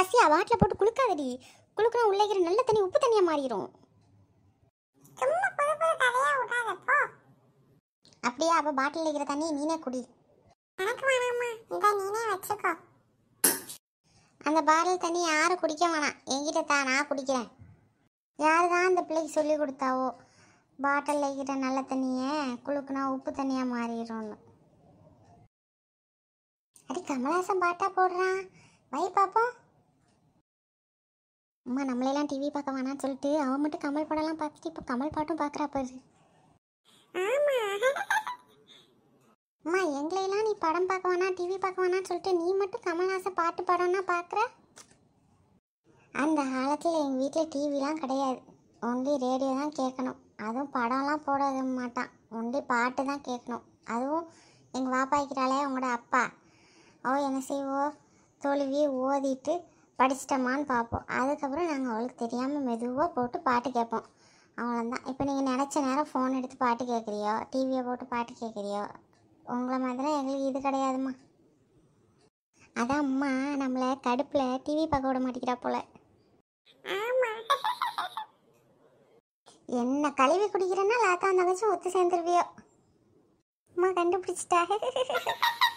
பசியா வாட்டில் போட்டு குளுக்காதடி குளுக்கினா உள்ளேக்கிற நல்ல தண்ணி உப்பு தண்ணியாக மாறிடும் அப்படியே அப்போ பாட்டில் இருக்கிற தண்ணியை நீனே குடி அந்த பாட்டில் தண்ணி யாரும் குடிக்க வேணாம் என்கிட்ட தான் நான் குடிக்கிறேன் யார் தான் அந்த பிள்ளைக்கு சொல்லி கொடுத்தாவோ பாட்டில் இருக்கிற நல்ல தண்ணியை குளுக்குனா உப்பு தண்ணியாக மாறிடும்னு அடி கமலாசம் பாட்டா போடுறான் வை பாப்போம் அம்மா நம்மளெல்லாம் டிவி பார்க்க வேணாம்னு சொல்லிட்டு அவன் மட்டும் கமல் படம்லாம் பார்த்துட்டு இப்போ கமல் பாட்டும் பார்க்குறா பாரு அம்மா எங்களையெல்லாம் நீ படம் பார்க்க வேணாம் டிவி பார்க்க வேணாம்னு சொல்லிட்டு நீ மட்டும் கமல்ஹாசன் பாட்டு படம்னா பார்க்குற அந்த காலத்தில் எங்கள் வீட்டில் டிவிலாம் கிடையாது ஒன்லி ரேடியோ தான் கேட்கணும் அதுவும் படம்லாம் போட மாட்டான் ஒன்லி பாட்டு தான் கேட்கணும் அதுவும் எங்கள் வாப்பாய்க்கிறாளே உங்களோட அப்பா ஓ என்ன செய்வோ தொழுவி ஓதிட்டு படிச்சிட்டோமான்னு பார்ப்போம் அதுக்கப்புறம் நாங்கள் அவளுக்கு தெரியாமல் மெதுவாக போட்டு பாட்டு கேட்போம் அவ்வளோதான் இப்போ நீங்கள் நினச்ச நேரம் ஃபோன் எடுத்து பாட்டு கேட்குறியோ டிவியை போட்டு பாட்டு கேட்குறியோ உங்களை மாதிரிலாம் எங்களுக்கு இது கிடையாதுமா அதான் அம்மா நம்மளை கடுப்பில் டிவி பார்க்க விட மாட்டேங்கிறா போல் என்ன கழுவி குடிக்கிறேன்னா லாக்கா தங்கச்சும் ஒத்து சேர்ந்துருவியோ அம்மா கண்டுபிடிச்சிட்டா